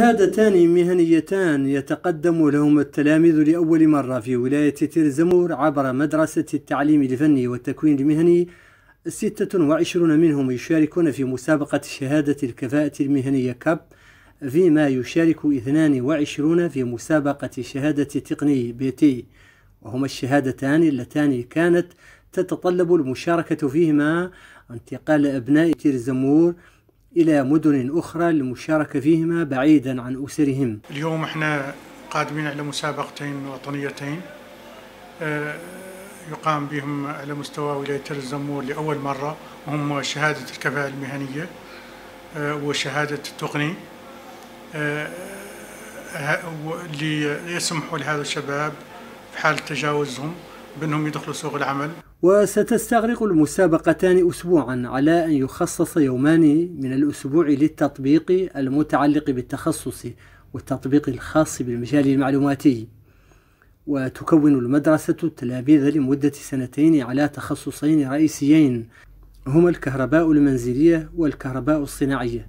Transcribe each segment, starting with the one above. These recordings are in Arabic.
شهادتان مهنيتان يتقدم لهم التلاميذ لأول مرة في ولاية تيرزمور عبر مدرسة التعليم الفني والتكوين المهني 26 منهم يشاركون في مسابقة شهادة الكفاءة المهنية كاب فيما يشارك 22 في مسابقة شهادة تقني بيتي وهما الشهادتان اللتان كانت تتطلب المشاركة فيهما انتقال أبناء تيرزمور إلى مدن أخرى للمشاركة فيهما بعيدا عن أسرهم اليوم احنا قادمين على مسابقتين وطنيتين آه، يقام بهم على مستوى ولاية الزمور لأول مرة وهم شهادة الكفاءة المهنية آه، وشهادة التقني آه، ليسمحوا لهذا الشباب في حال تجاوزهم بأنهم يدخلوا سوق العمل وستستغرق المسابقتان أسبوعا على أن يخصص يومان من الأسبوع للتطبيق المتعلق بالتخصص والتطبيق الخاص بالمجال المعلوماتي وتكون المدرسة التلاميذ لمدة سنتين على تخصصين رئيسيين هما الكهرباء المنزلية والكهرباء الصناعية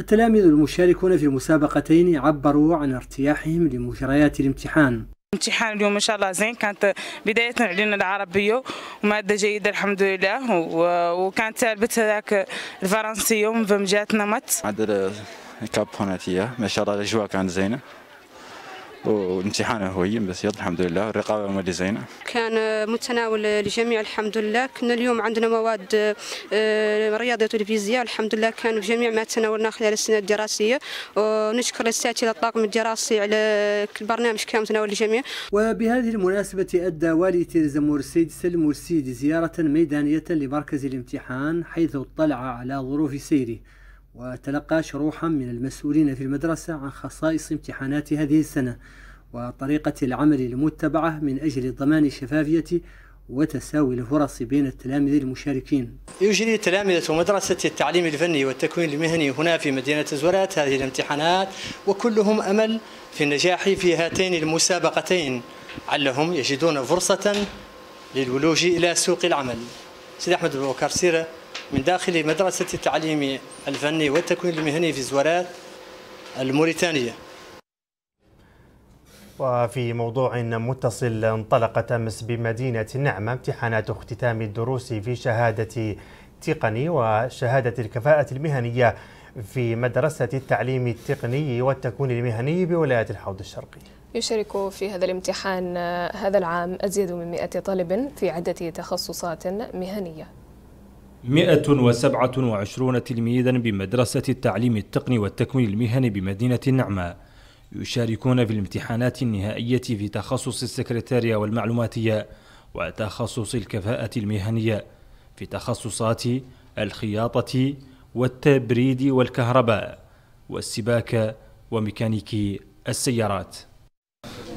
التلاميذ المشاركون في المسابقتين عبروا عن ارتياحهم لمجريات الامتحان امتحان اليوم ان شاء الله زين كانت بدايه علينا العربيه وماده جيده الحمد لله وكانت تلبت هذاك الفرنسيه ومن جاتنا مات عندنا آه، كاب هنا ما شاء الله الاجواء كانت زينه وامتحان هو بس يلا الحمد لله الرقابه مالي زينه كان آه، متناول لجميع الحمد لله كنا اليوم عندنا مواد آه، آه، رياضيات والفيزياء الحمد لله كان جميع ما تناولناه خلال السنه الدراسيه ونشكر الاساتذه الطاقم الدراسي على البرنامج كان متناول للجميع وبهذه المناسبه ادى والي تيريزا سلم المرسيدي زياره ميدانيه لمركز الامتحان حيث اطلع على ظروف سيره وتلقى شروحا من المسؤولين في المدرسة عن خصائص امتحانات هذه السنة وطريقة العمل المتبعة من أجل ضمان شفافية وتساوي الفرص بين التلاميذ المشاركين يجري تلامذة مدرسة التعليم الفني والتكوين المهني هنا في مدينة زورات هذه الامتحانات وكلهم أمل في النجاح في هاتين المسابقتين علهم يجدون فرصة للولوج إلى سوق العمل سيد أحمد بوكار سيرة من داخل مدرسة التعليم الفني والتكوين المهني في زوارات الموريتانية وفي موضوع متصل انطلقت أمس بمدينة النعمة امتحانات اختتام الدروس في شهادة تقني وشهادة الكفاءة المهنية في مدرسة التعليم التقني والتكوين المهني بولاية الحوض الشرقي يشارك في هذا الامتحان آه، هذا العام أزيد من 100 طالب في عدة تخصصات مهنية 127 تلميذا بمدرسة التعليم التقني والتكوين المهني بمدينة النعمة يشاركون في الامتحانات النهائية في تخصص السكرتارية والمعلوماتية وتخصص الكفاءة المهنية في تخصصات الخياطة والتبريد والكهرباء والسباكة وميكانيكي السيارات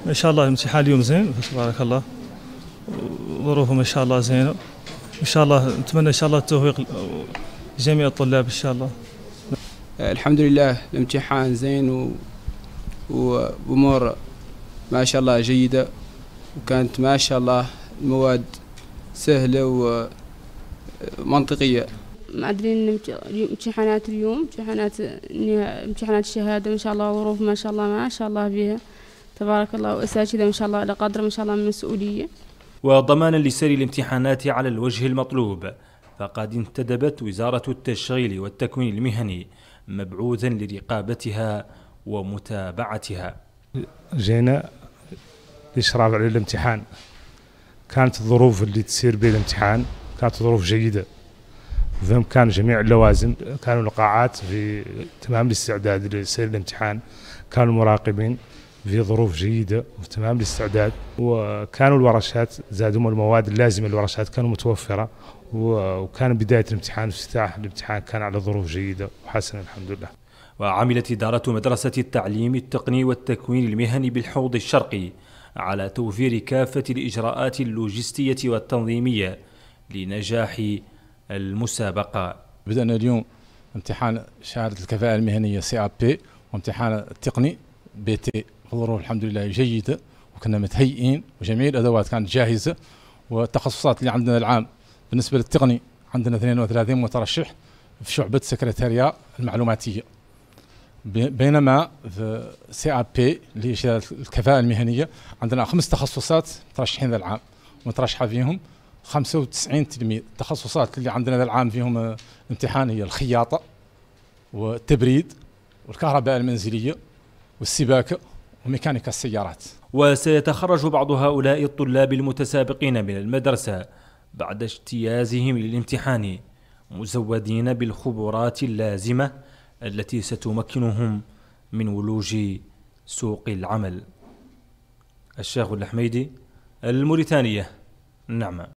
إن شاء الله امتحان اليوم زين تبارك الله ظروفه إن شاء الله زينة ان شاء الله نتمنى ان شاء الله التوفيق لجميع الطلاب ان شاء الله الحمد لله الامتحان زين و... وامور ما شاء الله جيده وكانت ما شاء الله المواد سهله ومنطقيه ان امتحانات اليوم امتحانات امتحانات الشهاده ان شاء الله ظروف ما شاء الله ما شاء الله بها تبارك الله واساتذه ان شاء الله على قدر ما شاء الله من المسؤوليه وضمانا لسير الامتحانات على الوجه المطلوب فقد انتدبت وزارة التشغيل والتكوين المهني مبعوثا لرقابتها ومتابعتها جينا لإشراف على الامتحان كانت الظروف اللي تسير بها الامتحان كانت ظروف جيدة كان جميع اللوازم كانوا القاعات في تمام الاستعداد لسير الامتحان كانوا مراقبين في ظروف جيده وتمام الاستعداد وكانوا الورشات زادوا المواد اللازمه للورشات كانوا متوفره وكان بدايه الامتحان افتتاح الامتحان كان على ظروف جيده وحسنه الحمد لله. وعملت اداره مدرسه التعليم التقني والتكوين المهني بالحوض الشرقي على توفير كافه الاجراءات اللوجستيه والتنظيميه لنجاح المسابقه. بدانا اليوم امتحان شهاده الكفاءه المهنيه سي ا بي وامتحان التقني بي تي ظروف الحمد لله جيده وكنا متهيئين وجميع الادوات كانت جاهزه والتخصصات اللي عندنا العام بالنسبه للتقني عندنا 32 مترشح في شعبه سكرتاريا المعلوماتيه بينما في سي ا بي اللي هي الكفاءه المهنيه عندنا خمس تخصصات مترشحين ذا العام مترشحه فيهم 95 تلميذ التخصصات اللي عندنا ذا العام فيهم آه، امتحان هي الخياطه والتبريد والكهرباء المنزليه والسباكه وميكانيكا السيارات وسيتخرج بعض هؤلاء الطلاب المتسابقين من المدرسة بعد اجتيازهم للامتحان مزودين بالخبرات اللازمة التي ستمكنهم من ولوج سوق العمل الشيخ الحميدي الموريتانية نعم